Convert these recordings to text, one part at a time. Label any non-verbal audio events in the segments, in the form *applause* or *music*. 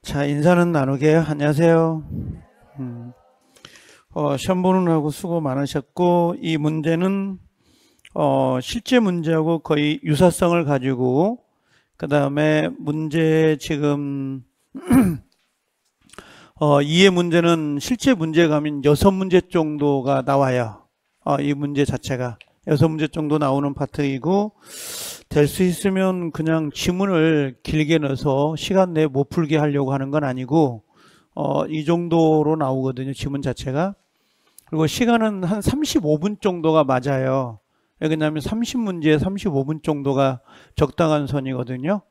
자, 인사는 나누게요. 안녕하세요. 음. 어, 시험 보는 하고 수고 많으셨고, 이 문제는, 어, 실제 문제하고 거의 유사성을 가지고, 그 다음에 문제 지금, *clears throat* 어, 이해 문제는 실제 문제 가면 여섯 문제 정도가 나와요. 어, 이 문제 자체가. 여섯 문제 정도 나오는 파트이고, 될수 있으면 그냥 지문을 길게 넣어서 시간 내에 못 풀게 하려고 하는 건 아니고 어, 이 정도로 나오거든요. 지문 자체가. 그리고 시간은 한 35분 정도가 맞아요. 왜냐하면 30문제에 35분 정도가 적당한 선이거든요.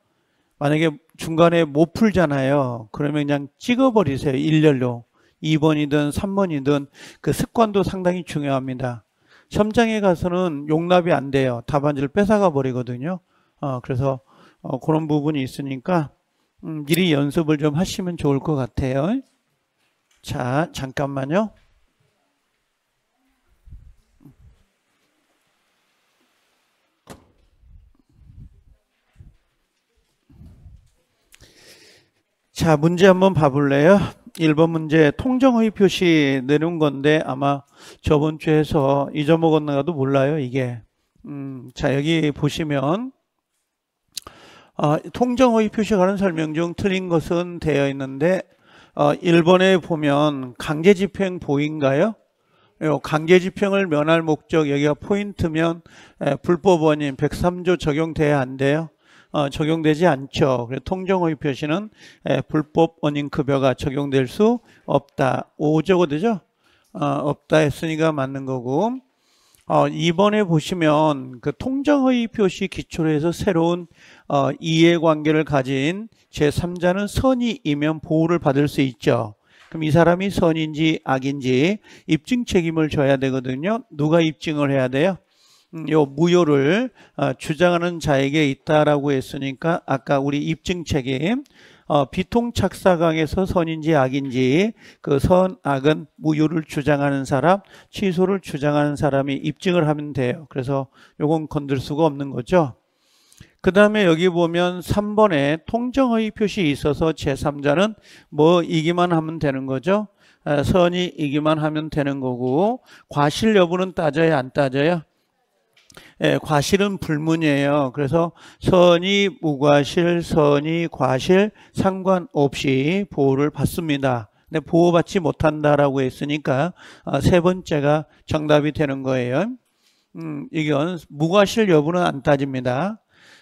만약에 중간에 못 풀잖아요. 그러면 그냥 찍어버리세요. 일렬로. 2번이든 3번이든 그 습관도 상당히 중요합니다. 시장에 가서는 용납이 안 돼요. 답안지를 뺏어가 버리거든요. 어, 그래서 어, 그런 부분이 있으니까 음, 미리 연습을 좀 하시면 좋을 것 같아요. 자, 잠깐만요. 자, 문제 한번 봐볼래요? 1번 문제 통정의 표시 내놓은 건데 아마 저번 주에 서 잊어먹었나도 몰라요 이게 음, 자 여기 보시면 아, 통정의 표시 관는 설명 중 틀린 것은 되어 있는데 어, 1번에 보면 강제집행 보인가요? 강제집행을 면할 목적 여기가 포인트면 에, 불법 원인 103조 적용돼야 안돼요 어, 적용되지 않죠. 그래서 통정의 표시는 불법 원인급여가 적용될 수 없다. 5조가 되죠? 어, 없다 했으니까 맞는 거고 어, 이번에 보시면 그 통정의 표시 기초로 해서 새로운 어, 이해관계를 가진 제3자는 선의이면 보호를 받을 수 있죠. 그럼 이 사람이 선인지 악인지 입증 책임을 져야 되거든요. 누가 입증을 해야 돼요? 음. 요 무효를 어, 주장하는 자에게 있다라고 했으니까 아까 우리 입증책 어, 비통착사강에서 선인지 악인지 그 선악은 무효를 주장하는 사람 취소를 주장하는 사람이 입증을 하면 돼요 그래서 요건 건들 수가 없는 거죠 그 다음에 여기 보면 3번에 통정의 표시 있어서 제3자는 뭐 이기만 하면 되는 거죠 어, 선이 이기만 하면 되는 거고 과실 여부는 따져야 안 따져요? 예, 과실은 불문이에요. 그래서 선이 무과실, 선이 과실 상관없이 보호를 받습니다. 근데 보호받지 못한다라고 했으니까 아, 세 번째가 정답이 되는 거예요. 음, 이건 무과실 여부는 안 따집니다.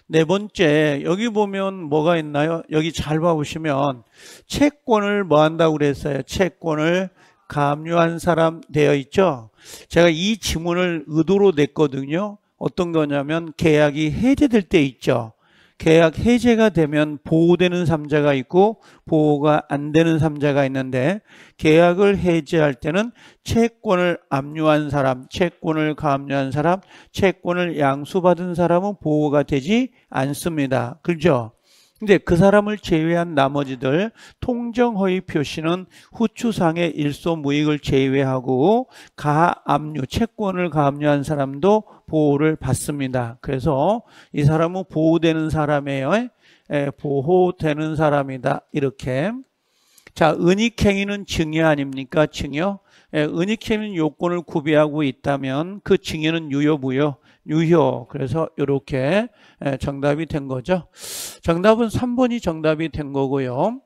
네 번째 여기 보면 뭐가 있나요? 여기 잘 봐보시면 채권을 뭐 한다고 그랬어요? 채권을 감유한 사람 되어 있죠? 제가 이 지문을 의도로 냈거든요. 어떤 거냐면 계약이 해제될 때 있죠. 계약 해제가 되면 보호되는 3자가 있고 보호가 안 되는 3자가 있는데 계약을 해제할 때는 채권을 압류한 사람, 채권을 감류한 사람, 채권을 양수받은 사람은 보호가 되지 않습니다. 그죠? 근데 그 사람을 제외한 나머지들 통정허위 표시는 후추상의 일소 무익을 제외하고 가압류 채권을 가압류한 사람도 보호를 받습니다. 그래서 이 사람은 보호되는 사람이에요. 예, 보호되는 사람이다. 이렇게 자 은익행위는 증여 아닙니까? 증여 예, 은익행위는 요건을 구비하고 있다면 그 증여는 유효무효 유효. 그래서 이렇게 예, 정답이 된 거죠. 정답은 3번이 정답이 된 거고요.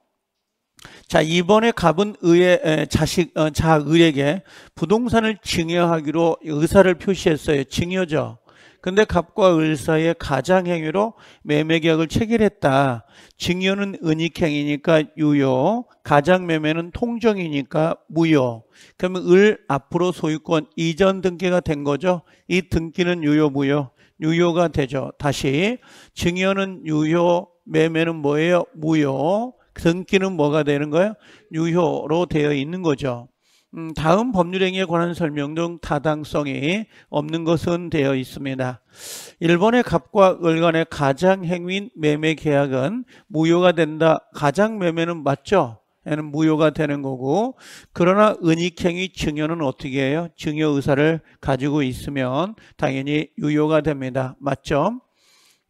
자, 이번에 갑은 의의 자식 어, 자의에게 부동산을 증여하기로 의사를 표시했어요. 증여죠. 근데 갑과 을 사이의 가장 행위로 매매 계약을 체결했다. 증여는 은익행위니까 유효. 가장 매매는 통정이니까 무효. 그러면 을 앞으로 소유권 이전 등기가 된 거죠. 이 등기는 유효 무효. 유효가 되죠. 다시 증여는 유효, 매매는 뭐예요? 무효. 등기는 뭐가 되는 거예요? 유효로 되어 있는 거죠. 음, 다음 법률행위에 관한 설명 등 타당성이 없는 것은 되어 있습니다. 일본의 갑과 을 간의 가장 행위인 매매 계약은 무효가 된다. 가장 매매는 맞죠? 에는 무효가 되는 거고 그러나 은익행위 증여는 어떻게 해요? 증여 의사를 가지고 있으면 당연히 유효가 됩니다. 맞죠?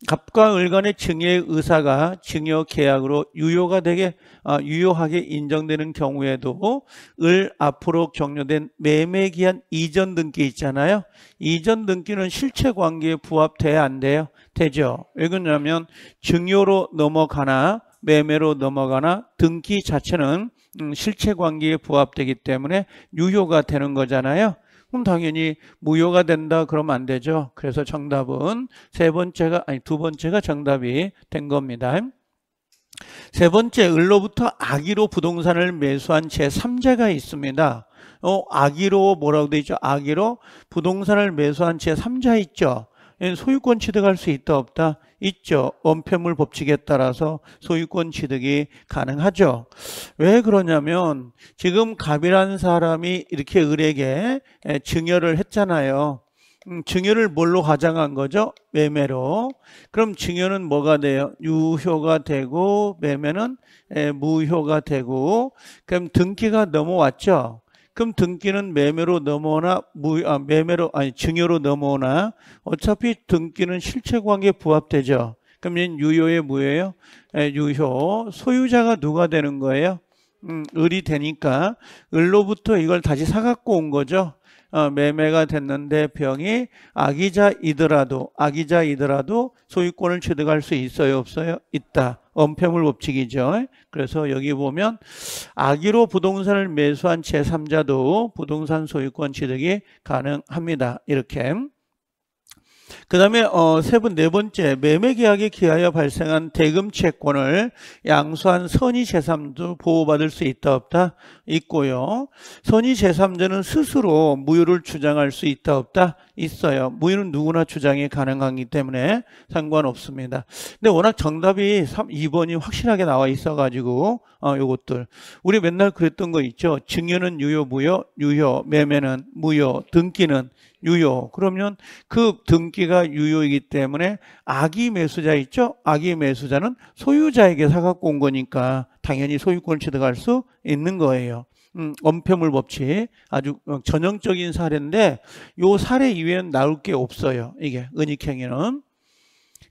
갑과 을 간의 증여의 의사가 증여 계약으로 유효가 되게 아, 유효하게 인정되는 경우에도 을 앞으로 경료된 매매 기한 이전 등기 있잖아요. 이전 등기는 실체 관계에 부합돼야 안 돼요. 되죠. 왜 그러냐면 증여로 넘어가나 매매로 넘어가나 등기 자체는 음, 실체 관계에 부합되기 때문에 유효가 되는 거잖아요. 그럼 당연히 무효가 된다 그러면 안 되죠. 그래서 정답은 세 번째가 아니 두 번째가 정답이 된 겁니다. 세 번째 을로부터 아기로 부동산을 매수한 제3자가 있습니다. 어, 아기로 뭐라고 돼 있죠? 아기로 부동산을 매수한 제3자 있죠. 예, 소유권 취득할 수 있다 없다 있죠. 원폐물 법칙에 따라서 소유권 취득이 가능하죠. 왜 그러냐면 지금 갑이라는 사람이 이렇게 을에게 증여를 했잖아요. 음, 증여를 뭘로 가장한 거죠? 매매로. 그럼 증여는 뭐가 돼요? 유효가 되고 매매는 에, 무효가 되고 그럼 등기가 넘어왔죠. 그럼 등기는 매매로 넘어오나 무, 아, 매매로 아니 증여로 넘어오나 어차피 등기는 실체관계 부합되죠. 그럼 얘 유효의 무예요? 에, 예, 유효. 소유자가 누가 되는 거예요? 음, 을이 되니까 을로부터 이걸 다시 사갖고 온 거죠. 어, 매매가 됐는데 병이 악의자이더라도 악의자이더라도 소유권을 취득할 수 있어요 없어요? 있다. 엄폐물 법칙이죠. 그래서 여기 보면 악의로 부동산을 매수한 제3자도 부동산 소유권 취득이 가능합니다. 이렇게 그 다음에 어, 세 번, 네 번째 매매계약에 기하여 발생한 대금 채권을 양수한 선의제삼도 보호받을 수 있다 없다 있고요. 선의제삼자는 스스로 무효를 주장할 수 있다 없다 있어요. 무효는 누구나 주장이 가능하기 때문에 상관없습니다. 근데 워낙 정답이 3, 2번이 확실하게 나와 있어가지고 이것들 어, 우리 맨날 그랬던 거 있죠. 증여는 유효 무효, 유효 매매는 무효, 등기는 유효. 그러면 그 등기가 유효이기 때문에 아기 매수자 있죠? 아기 매수자는 소유자에게 사갖고 온 거니까 당연히 소유권을 취득할 수 있는 거예요. 음, 엄폐물 법칙 아주 어, 전형적인 사례인데 요 사례 이외에는 나올 게 없어요. 이게 은익행위는.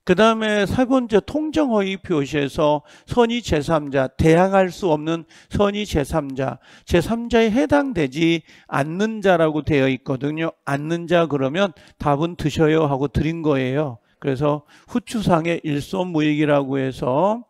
그 다음에 세 번째 통정허위 표시에서 선의 제3자, 대항할 수 없는 선의 제3자, 제3자에 해당되지 않는 자라고 되어 있거든요. 않는 자 그러면 답은 드셔요 하고 드린 거예요. 그래서 후추상의 일손무익이라고 해서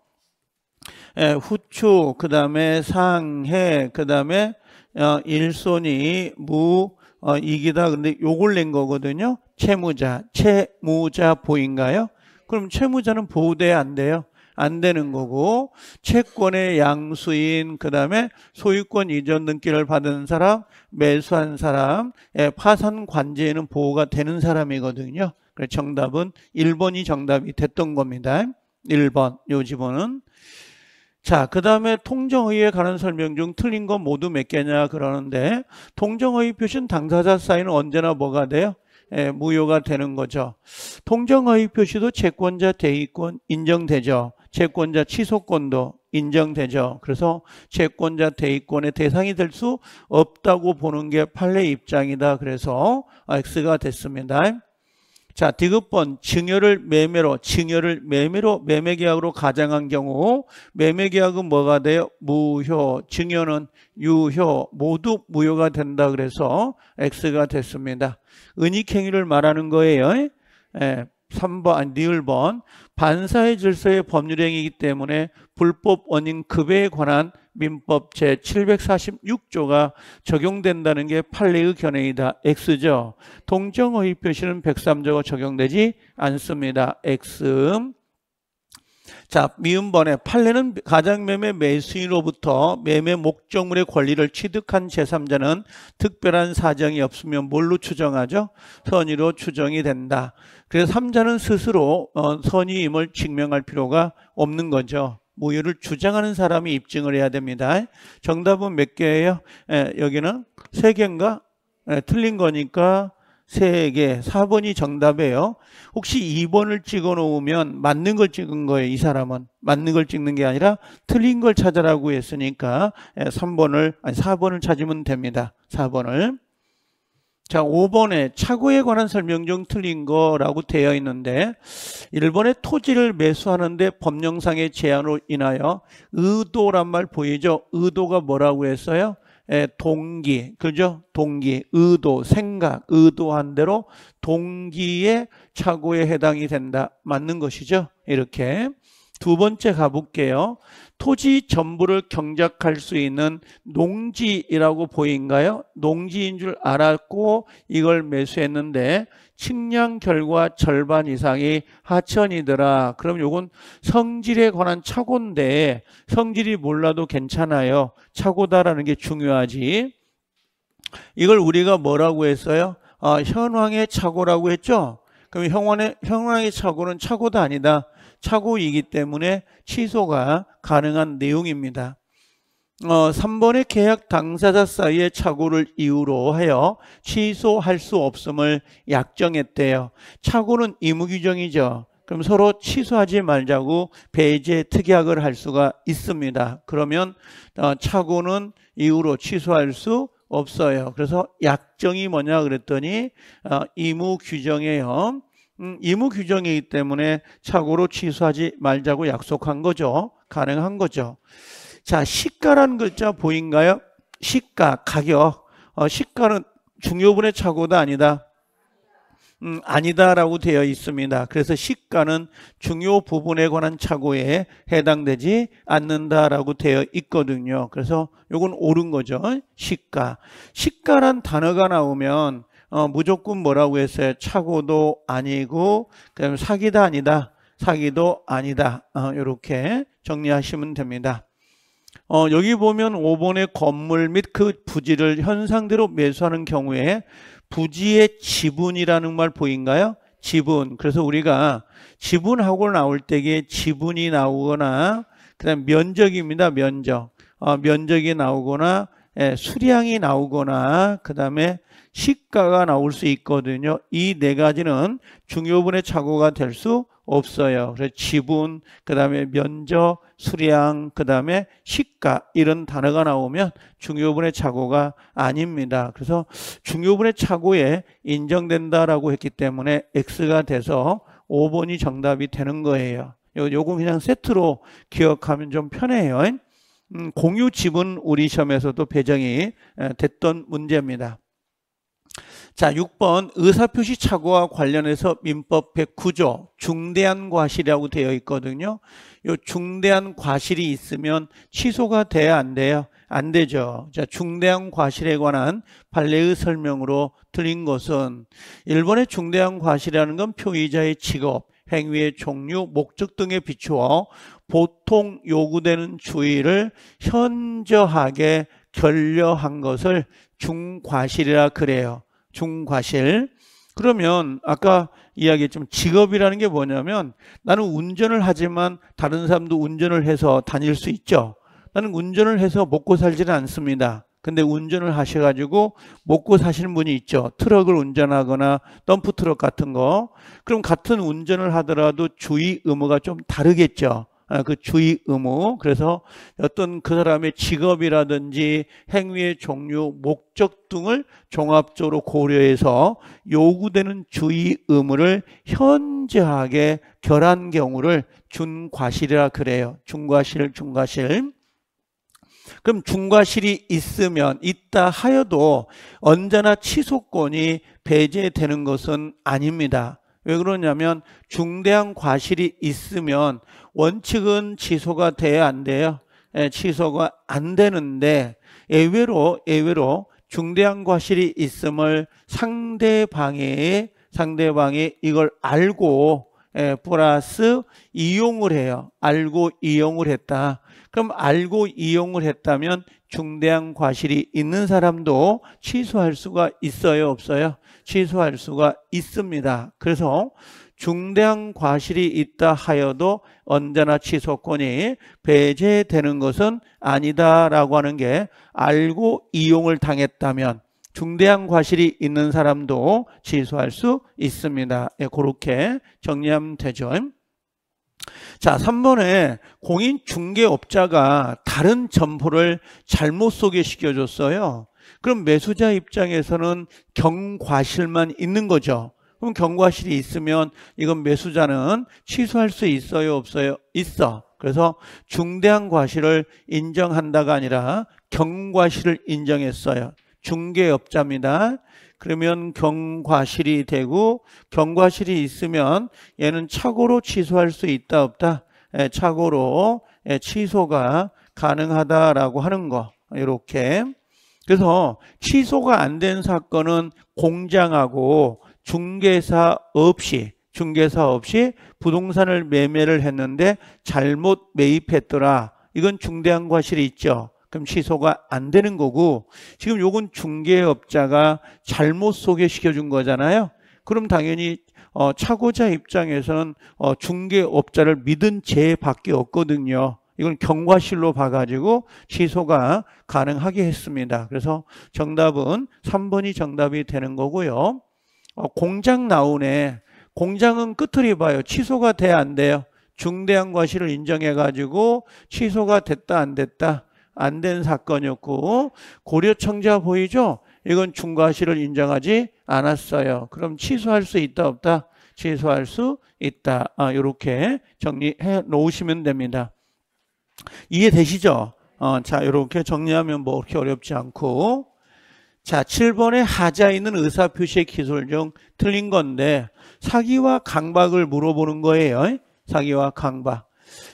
예, 후추, 그 다음에 상해, 그 다음에 어, 일손이 무, 익 어, 이기다. 근데 요걸 낸 거거든요. 채무자, 채무자 보인가요? 그럼 채무자는 보호돼야 안 돼요? 안 되는 거고 채권의 양수인 그다음에 소유권 이전 등기를 받은 사람 매수한 사람 예, 파산 관제에는 보호가 되는 사람이거든요 그래서 정답은 1번이 정답이 됐던 겁니다 1번 요 지번은 자, 그 다음에 통정의에 관한 설명 중 틀린 건 모두 몇 개냐 그러는데 통정의 표시는 당사자 사인은 언제나 뭐가 돼요? 예, 무효가 되는 거죠. 통정허익 표시도 채권자 대위권 인정되죠. 채권자 취소권도 인정되죠. 그래서 채권자 대위권의 대상이 될 수 없다고 보는 게 판례 입장이다. 그래서 X가 됐습니다. 자, 디귿번 증여를 매매로 증여를 매매로 매매 계약으로 가장한 경우 매매 계약은 뭐가 돼요? 무효. 증여는 유효. 모두 무효가 된다 그래서 X가 됐습니다. 은익행위를 말하는 거예요. 3번, 예, 니을번. 반사의 질서의 법률행위이기 때문에 불법 원인 급여에 관한 민법 제746조가 적용된다는 게 판례의 견해이다. X죠. 동정허 표시는 103조가 적용되지 않습니다. X. 자, 미음번에 판례는 가장매매 매수인으로부터 매매 목적물의 권리를 취득한 제3자는 특별한 사정이 없으면 뭘로 추정하죠? 선의로 추정이 된다. 그래서 3자는 스스로 어, 선의임을 증명할 필요가 없는 거죠. 무효를 주장하는 사람이 입증을 해야 됩니다. 정답은 몇 개예요? 예, 여기는 3개인가? 예, 틀린 거니까 세개 4번이 정답이에요. 혹시 2번을 찍어 놓으면 맞는 걸 찍은 거예요, 이 사람은. 맞는 걸 찍는 게 아니라 틀린 걸 찾으라고 했으니까 3번을, 예, 아니 4번을 찾으면 됩니다. 4번을. 자, 5번에 차고에 관한 설명 중 틀린 거라고 되어 있는데 일본의 토지를 매수하는데 법령상의 제한으로 인하여 의도란 말 보이죠? 의도가 뭐라고 했어요? 예, 동기, 그죠? 동기, 의도, 생각, 의도한 대로 동기의 착오에 해당이 된다. 맞는 것이죠. 이렇게. 두 번째 가볼게요. 토지 전부를 경작할 수 있는 농지라고 보인가요? 농지인 줄 알았고 이걸 매수했는데 측량 결과 절반 이상이 하천이더라. 그럼 요건 성질에 관한 착오인데 성질이 몰라도 괜찮아요. 착오다라는 게 중요하지. 이걸 우리가 뭐라고 했어요? 아, 현황의 착오라고 했죠? 그럼 형원의, 현황의 착오는 착오도 아니다. 착오이기 때문에 취소가 가능한 내용입니다. 어, 3번의 계약 당사자 사이의 착오를 이유로 하여 취소할 수 없음을 약정했대요. 착오는 의무규정이죠. 그럼 서로 취소하지 말자고 배제 특약을 할 수가 있습니다. 그러면 어, 착오는 이유로 취소할 수 없어요. 그래서 약정이 뭐냐 그랬더니 어, 의무 규정에요. 음, 의무 규정이기 때문에 착오로 취소하지 말자고 약속한 거죠. 가능한 거죠. 자, 시가라는 글자 보인가요? 시가, 가격. 어, 시가는 중요분의 착오다 아니다. 음, 아니다라고 되어 있습니다. 그래서 시가는 중요 부분에 관한 착오에 해당되지 않는다라고 되어 있거든요. 그래서 이건 옳은 거죠. 시가. 시가란 단어가 나오면 어, 무조건 뭐라고 했어요? 착오도 아니고 그다음 사기도 아니다. 사기도 아니다. 어, 이렇게 정리하시면 됩니다. 어, 여기 보면 5번의 건물 및 그 부지를 현상대로 매수하는 경우에 부지의 지분이라는 말 보인가요? 지분. 그래서 우리가 지분하고 나올 때에 지분이 나오거나 그다음 면적입니다. 면적. 어, 면적이 나오거나 예, 수량이 나오거나 그다음에 시가가 나올 수 있거든요. 이 네 가지는 중요분의 착오가 될 수 없어요. 그래서 지분, 그 다음에 면적, 수량, 그 다음에 시가 이런 단어가 나오면 중요분의 착오가 아닙니다. 그래서 중요분의 착오에 인정된다라고 했기 때문에 X가 돼서 5번이 정답이 되는 거예요. 요건 그냥 세트로 기억하면 좀 편해요. 음, 공유 지분 우리 시험에서도 배정이 됐던 문제입니다. 자, 6번 의사표시 착오와 관련해서 민법 109조 중대한 과실이라고 되어 있거든요. 요 중대한 과실이 있으면 취소가 돼야 안 돼요? 안 되죠. 자, 중대한 과실에 관한 판례의 설명으로 드린 것은 일본의 중대한 과실이라는 건 표의자의 직업, 행위의 종류, 목적 등에 비추어 보통 요구되는 주의를 현저하게 결려한 것을 중과실이라 그래요. 중과실. 그러면 아까 이야기했지만 직업이라는 게 뭐냐면 나는 운전을 하지만 다른 사람도 운전을 해서 다닐 수 있죠. 나는 운전을 해서 먹고 살지는 않습니다. 근데 운전을 하셔가지고 먹고 사시는 분이 있죠. 트럭을 운전하거나 덤프 트럭 같은 거. 그럼 같은 운전을 하더라도 주의 의무가 좀 다르겠죠. 아, 그 주의 의무 그래서 어떤 그 사람의 직업이라든지 행위의 종류 목적 등을 종합적으로 고려해서 요구되는 주의 의무를 현저하게 결한 경우를 준과실이라 그래요 준과실 준과실 그럼 중과실이 있으면 있다 하여도 언제나 취소권이 배제되는 것은 아닙니다. 왜 그러냐면 중대한 과실이 있으면 원칙은 취소가 돼야 안 돼요. 예, 취소가 안 되는데 예외로 예외로 중대한 과실이 있음을 상대방이 상대방이 이걸 알고 에, 예, 플러스 이용을 해요. 알고 이용을 했다. 그럼 알고 이용을 했다면 중대한 과실이 있는 사람도 취소할 수가 있어요 없어요? 취소할 수가 있습니다. 그래서 중대한 과실이 있다 하여도 언제나 취소권이 배제되는 것은 아니다라고 하는 게 알고 이용을 당했다면 중대한 과실이 있는 사람도 취소할 수 있습니다. 예, 그렇게 정리하면 되죠. 자, 3번에 공인중개업자가 다른 점포를 잘못 소개시켜줬어요. 그럼 매수자 입장에서는 경과실만 있는 거죠. 그럼 경과실이 있으면 이건 매수자는 취소할 수 있어요, 없어요? 있어. 그래서 중대한 과실을 인정한다가 아니라 경과실을 인정했어요. 중개업자입니다. 그러면 경과실이 되고 경과실이 있으면 얘는 착오로 취소할 수 있다 없다. 예, 착오로 예, 취소가 가능하다라고 하는 거 이렇게 그래서 취소가 안 된 사건은 공장하고 중개사 없이 중개사 없이 부동산을 매매를 했는데 잘못 매입했더라. 이건 중대한 과실이 있죠. 그럼 취소가 안 되는 거고 지금 요건 중개업자가 잘못 소개시켜 준 거잖아요. 그럼 당연히 어, 차고자 입장에서는 어, 중개업자를 믿은 죄밖에 없거든요. 이건 경과실로 봐가지고 취소가 가능하게 했습니다. 그래서 정답은 3번이 정답이 되는 거고요. 어, 공장 나오네. 공장은 끝을 봐요. 취소가 돼 안 돼요. 중대한 과실을 인정해가지고 취소가 됐다 안 됐다. 안된 사건이었고 고려청자 보이죠? 이건 중과실을 인정하지 않았어요. 그럼 취소할 수 있다 없다? 취소할 수 있다. 아, 이렇게 정리해 놓으시면 됩니다. 이해되시죠? 어, 자, 이렇게 정리하면 뭐 그렇게 어렵지 않고 자, 7번에 하자 있는 의사표시의 기술중 틀린 건데 사기와 강박을 물어보는 거예요. 사기와 강박.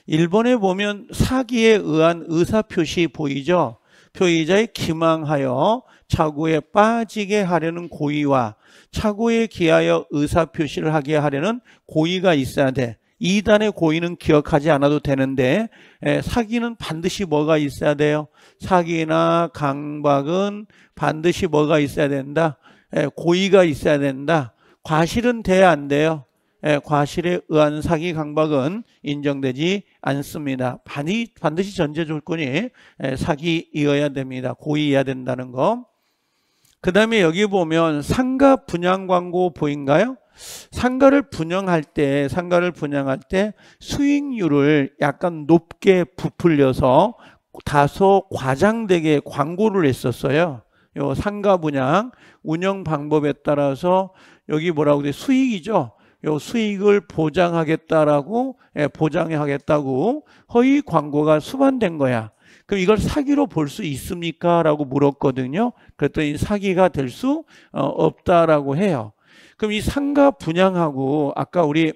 일본에 보면 사기에 의한 의사표시 보이죠? 표의자의 기망하여 차고에 빠지게 하려는 고의와 차고에 기하여 의사표시를 하게 하려는 고의가 있어야 돼. 2단의 고의는 기억하지 않아도 되는데 에, 사기는 반드시 뭐가 있어야 돼요? 사기나 강박은 반드시 뭐가 있어야 된다? 에, 고의가 있어야 된다. 과실은 돼야 안 돼요. 예, 과실에 의한 사기 강박은 인정되지 않습니다. 반드시 전제 조건이 예, 사기이어야 됩니다. 고의여야 된다는 거. 그 다음에 여기 보면 상가 분양 광고 보인가요? 상가를 분양할 때 상가를 분양할 때 수익률을 약간 높게 부풀려서 다소 과장되게 광고를 했었어요. 요 상가 분양 운영 방법에 따라서 여기 뭐라고 돼 수익이죠. 요 수익을 보장하겠다라고 예, 보장하겠다고 허위 광고가 수반된 거야. 그럼 이걸 사기로 볼 수 있습니까? 라고 물었거든요. 그랬더니 사기가 될수 어, 없다라고 해요. 그럼 이 상가 분양하고 아까 우리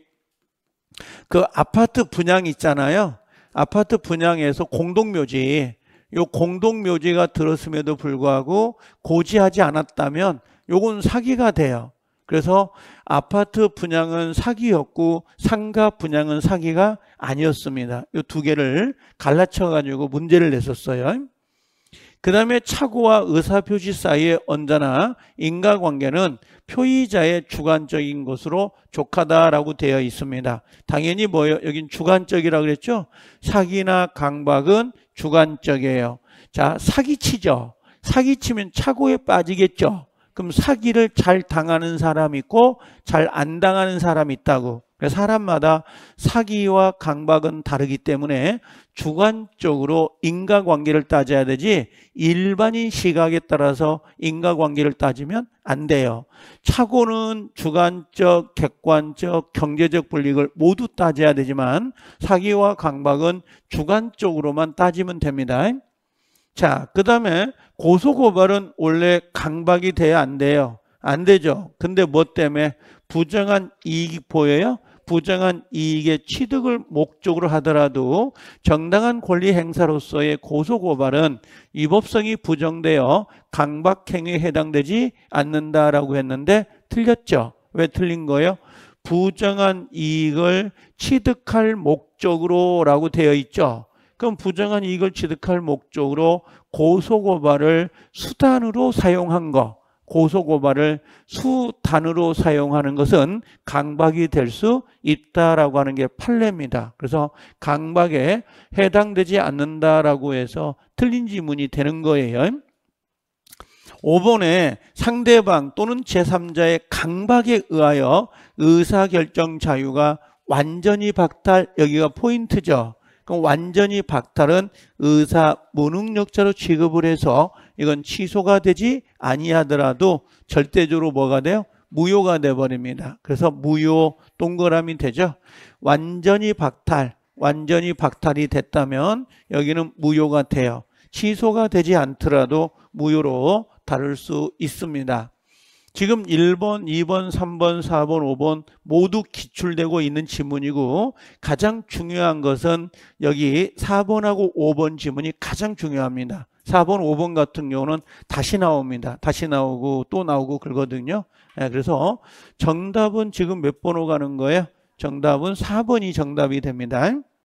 그 아파트 분양 있잖아요. 아파트 분양에서 공동묘지 요 공동묘지가 들었음에도 불구하고 고지하지 않았다면 요건 사기가 돼요. 그래서 아파트 분양은 사기였고 상가 분양은 사기가 아니었습니다. 이 두 개를 갈라쳐가지고 문제를 냈었어요. 그 다음에 차고와 의사표시 사이의 언자나 인과관계는 표의자의 주관적인 것으로 족하다라고 되어 있습니다. 당연히 뭐예요? 여긴 주관적이라고 그랬죠? 사기나 강박은 주관적이에요. 자, 사기치죠. 사기치면 차고에 빠지겠죠. 그럼 사기를 잘 당하는 사람 있고 잘 안 당하는 사람 있다고. 사람마다 사기와 강박은 다르기 때문에 주관적으로 인과관계를 따져야 되지 일반인 시각에 따라서 인과관계를 따지면 안 돼요. 착오는 주관적, 객관적, 경제적 불이익을 모두 따져야 되지만 사기와 강박은 주관적으로만 따지면 됩니다. 자, 그 다음에 고소고발은 원래 강박이 돼야 안 돼요. 안 되죠. 근데 뭐 때문에? 부정한 이익이 보여요? 부정한 이익의 취득을 목적으로 하더라도 정당한 권리 행사로서의 고소고발은 위법성이 부정되어 강박행위에 해당되지 않는다라고 했는데 틀렸죠. 왜 틀린 거예요? 부정한 이익을 취득할 목적으로라고 되어 있죠. 그럼 부정한 이익을 취득할 목적으로 고소고발을 수단으로 사용한 거 고소고발을 수단으로 사용하는 것은 강박이 될 수 있다라고 하는 게 판례입니다. 그래서 강박에 해당되지 않는다라고 해서 틀린 지문이 되는 거예요. 5번에 상대방 또는 제3자의 강박에 의하여 의사결정 자유가 완전히 박탈 여기가 포인트죠. 그럼 완전히 박탈은 의사 무능력자로 취급을 해서 이건 취소가 되지 아니하더라도 절대적으로 뭐가 돼요? 무효가 돼버립니다. 그래서 무효 동그라미 되죠. 완전히 박탈, 완전히 박탈이 됐다면 여기는 무효가 돼요. 취소가 되지 않더라도 무효로 다룰 수 있습니다. 지금 1번, 2번, 3번, 4번, 5번 모두 기출되고 있는 지문이고 가장 중요한 것은 여기 4번하고 5번 지문이 가장 중요합니다. 4번, 5번 같은 경우는 다시 나옵니다. 다시 나오고 또 나오고 그러거든요. 예, 그래서 정답은 지금 몇 번호 가는 거예요? 정답은 4번이 정답이 됩니다.